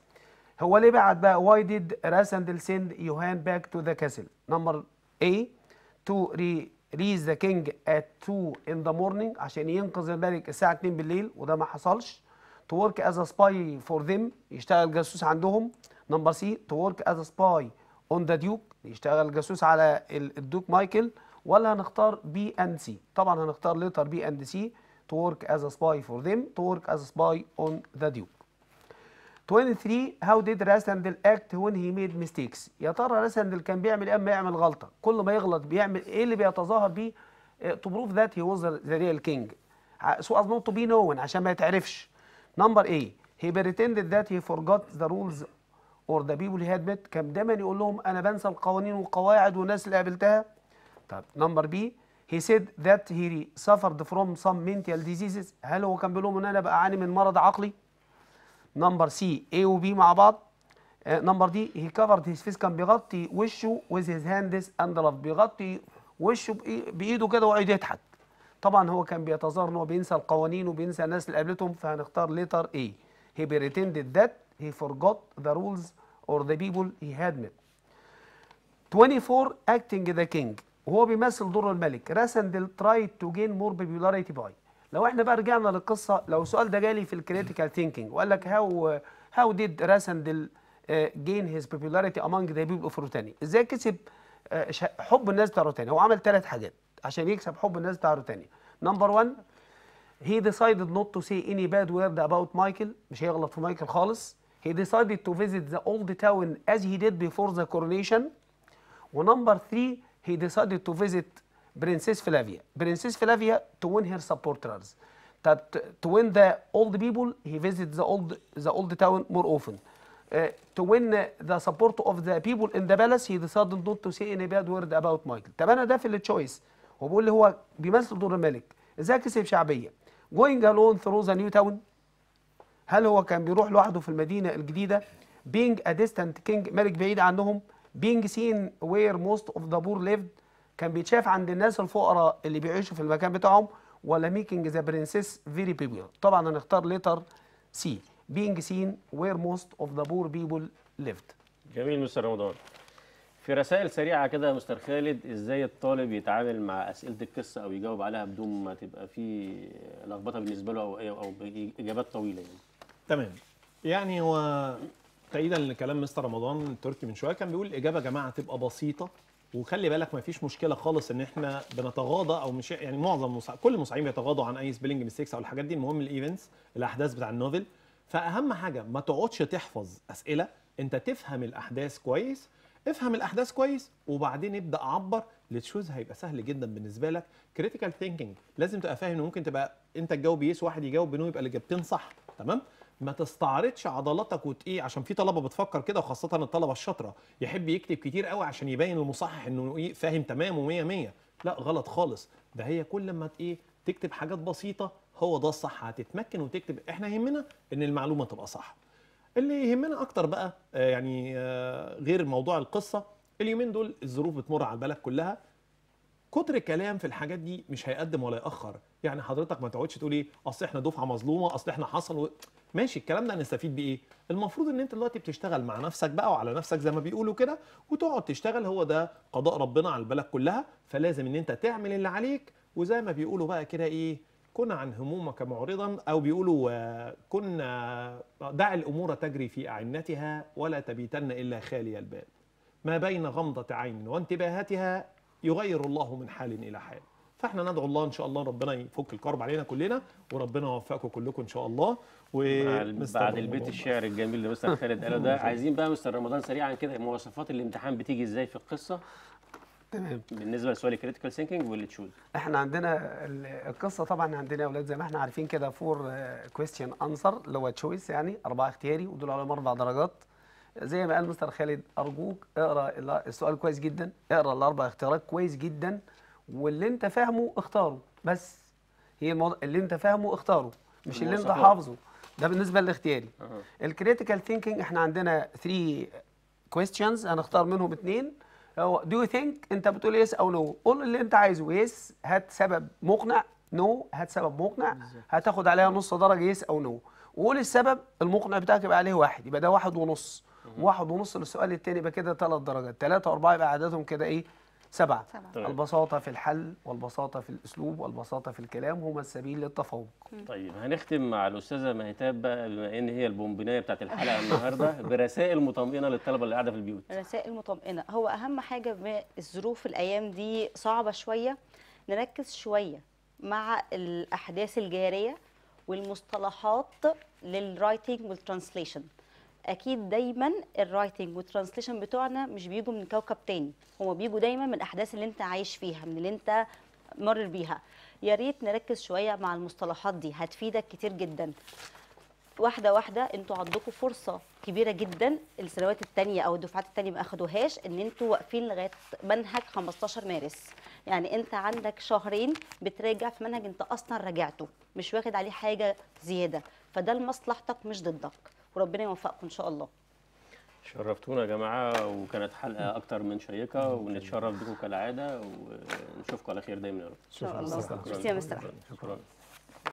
هو ليه بعت بقى واي ديد راسندل سند يوهان باك تو ذا كاسل نمبر اي تو ري ريز ذا كينج ات 2 ان ذا مورنينج عشان ينقذ الملك الساعه 2 بالليل وده ما حصلش تو ورك از سباي فور ذيم يشتغل جاسوس عندهم نمبر سي تو ورك از سباي اون ذا ديوك يشتغل جاسوس على الدوك مايكل ولا هنختار بي اند سي طبعا هنختار ليتر بي اند سي تو ورك از سباي فور ذيم تو ورك از سباي اون ذا ديوك 23 هاو ديد راسندل اكت وين هي ميد ميستيكس يا ترى راسندل كان بيعمل ايه اما يعمل غلطه كل ما يغلط بيعمل ايه اللي بيتظاهر بيه تو بروف ذات هي واز ذا ريال كينج سو از نوت تو بي نون عشان ما يتعرفش نمبر ايه هي بريتندد ذات هي فورجوت ذا رولز اور ذا بيبول هاد ميت كان دايما يقول لهم انا بنسى القوانين والقواعد والناس اللي قابلتها طب نمبر بي هي سيد ذات هي suffered فروم سم منتال ديزيزز هل هو كان بيقول ان انا بعاني من مرض عقلي نمبر سي اي وبي مع بعض آه، نمبر دي هي كفرد هيز فيس كان بيغطي وشه ويز هيز هاندز اند لاف بيغطي وشه بايده كده ويقعد يضحك طبعا هو كان بيتظاهر ان هو بينسى القوانين وبينسى الناس اللي قابلتهم فهنختار ليتر اي هي بريتندد ذات he forgot the rules or the people he had met 24 acting the king وهو بيمثل دور الملك راسندل tried to gain more popularity by لو احنا بقى رجعنا للقصه لو السؤال ده جالي في الكريتيكال ثينكينج وقال لك هاو هاو ديد راسندل جين هيز popularity among the people of روتاني ازاي كسب آه، حب الناس بتاع روتانيا هو عمل ثلاث حاجات عشان يكسب حب الناس بتاع روتانيا نمبر 1 he decided not to say any bad word about مايكل مش هيغلط في مايكل خالص he decided to visit the old town as he did before the coronation. And number three, he decided to visit Princess Flavia. Princess Flavia to win her supporters. That to win the old people, he visited the old, the old town more often. Uh, to win the support of the people in the palace, he decided not to say any bad word about Michael. طب انا ده في التشويس وبقول لي هو بيمثل دور الملك ازاي كسب شعبيه؟ going alone through the new town هل هو كان بيروح لوحده في المدينة الجديدة being a distant king ملك بعيد عنهم being seen where most of the poor lived كان بيتشاف عند الناس الفقراء اللي بيعيشوا في المكان بتاعهم ولا making the princess very popular طبعا هنختار ليتر سي being seen where most of the poor people lived
جميل مستر رمضان في رسائل سريعه كده يا مستر خالد ازاي الطالب يتعامل مع اسئله القصه او يجاوب عليها بدون ما تبقى في لخبطه بالنسبه له او او اجابات طويله يعني
تمام يعني هو تأييدا لكلام مستر رمضان التركي من شويه كان بيقول الاجابه يا جماعه تبقى بسيطه وخلي بالك ما فيش مشكله خالص ان احنا بنتغاضى او مش يعني معظم مصع... كل المصارعين بيتغاضوا عن اي سبيلنج ميستيكس او الحاجات دي المهم الايفنتس الاحداث بتاع النوفل فاهم حاجه ما تقعدش تحفظ اسئله انت تفهم الاحداث كويس افهم الاحداث كويس وبعدين ابدا عبر لتشوز هيبقى سهل جدا بالنسبه لك كريتيكال ثينكينج لازم تبقى فاهم ان ممكن تبقى انت تجاوب يس واحد يجاوب بنو يبقى الاجابتين صح تمام ما تستعرضش عضلاتك وتقيه عشان في طلبه بتفكر كده وخاصه الطلبه الشاطره يحب يكتب كتير قوي عشان يبين المصحح انه ايه فاهم تمام و100 100 لا غلط خالص ده هي كل ما ايه تكتب حاجات بسيطه هو ده الصح هتتمكن وتكتب احنا يهمنا ان المعلومه تبقى صح اللي يهمنا اكتر بقى آه، يعني آه، غير موضوع القصه اليومين دول الظروف بتمر على البلد كلها كتر كلام في الحاجات دي مش هيقدم ولا ياخر يعني حضرتك ما تقعدش تقول ايه اصل احنا دفعه مظلومه اصل احنا حصل و... ماشي الكلام ده هنستفيد بيه ايه المفروض ان انت دلوقتي بتشتغل مع نفسك بقى وعلى نفسك زي ما بيقولوا كده وتقعد تشتغل هو ده قضاء ربنا على البلد كلها فلازم ان انت تعمل اللي عليك وزي ما بيقولوا بقى كده ايه كن عن همومك معرضا او بيقولوا آه، كن آه، دع الامور تجري في اعنتها ولا تبيتن الا خالي البال. ما بين غمضه عين وانتباهتها يغير الله من حال الى حال فاحنا ندعو الله ان شاء الله ربنا يفك الكرب علينا كلنا وربنا يوفقكم كلكم ان شاء الله بعد البيت الشعر
الجميل اللي مستر خالد قاله ده [laughs] عايزين بقى مستر رمضان سريعا كده مواصفات الامتحان بتيجي ازاي في القصه تمام بالنسبه لسؤال الكريتيكال ثينكينج واللي تشوز احنا
عندنا القصه طبعا عندنا يا اولاد زي ما احنا عارفين كده فور كويستشن انسر اللي هو تشويس يعني اربعه اختياري ودول عليهم اربع درجات زي ما قال مستر خالد ارجوك اقرا السؤال كويس جدا اقرا الاربع اختيارات كويس جدا واللي انت فاهمه اختاره بس هي الموضوع اللي انت فاهمه اختاره مش اللي انت حافظه ده بالنسبه للاختياري الكريتيكال ثينكينج احنا عندنا 3 كويستشنز هنختار منهم اثنين هو دو يو ثينك انت بتقول يس او نو قول اللي انت عايزه يس هات سبب مقنع نو no. هات سبب مقنع هتاخد عليها نص درجه يس او نو وقول السبب المقنع بتاعك يبقى عليه واحد يبقى ده واحد ونص واحد ونص للسؤال الثاني يبقى كده ثلاث درجات ثلاثة وأربعة يبقى عددهم كده إيه سبعة, سبعة. طيب. البساطة في الحل والبساطة في الأسلوب والبساطة في الكلام هما السبيل للتفوق
طيب
هنختم مع الأستاذة مهتاب بقى بما إن هي البومبناية بتاعت الحلقة [laughs] النهاردة برسائل مطمئنة للطلبة اللي قاعدة في البيوت
رسائل مطمئنة هو أهم حاجة بما الظروف الأيام دي صعبة شوية نركز شوية مع الأحداث الجارية والمصطلحات للرايتنج والترانسليشن اكيد دايما الرايتنج والترانسليشن بتوعنا مش بيجوا من كوكب تاني هما بيجوا دايما من الاحداث اللي انت عايش فيها من اللي انت مرر بيها يا ريت نركز شويه مع المصطلحات دي هتفيدك كتير جدا واحده واحده انتوا عندكم فرصه كبيره جدا السنوات الثانيه او الدفعات الثانيه ما اخدوهاش ان انتوا واقفين لغايه منهج 15 مارس يعني انت عندك شهرين بتراجع في منهج انت اصلا راجعته مش واخد عليه حاجه زياده فده لمصلحتك مش ضدك وربنا يوفقكم ان شاء الله
شرفتونا يا جماعه وكانت حلقه اكتر من شيقه ونتشرف بكم كالعاده ونشوفكم على خير دايما يا رب ان شاء الله شكرا يا مستر شكرا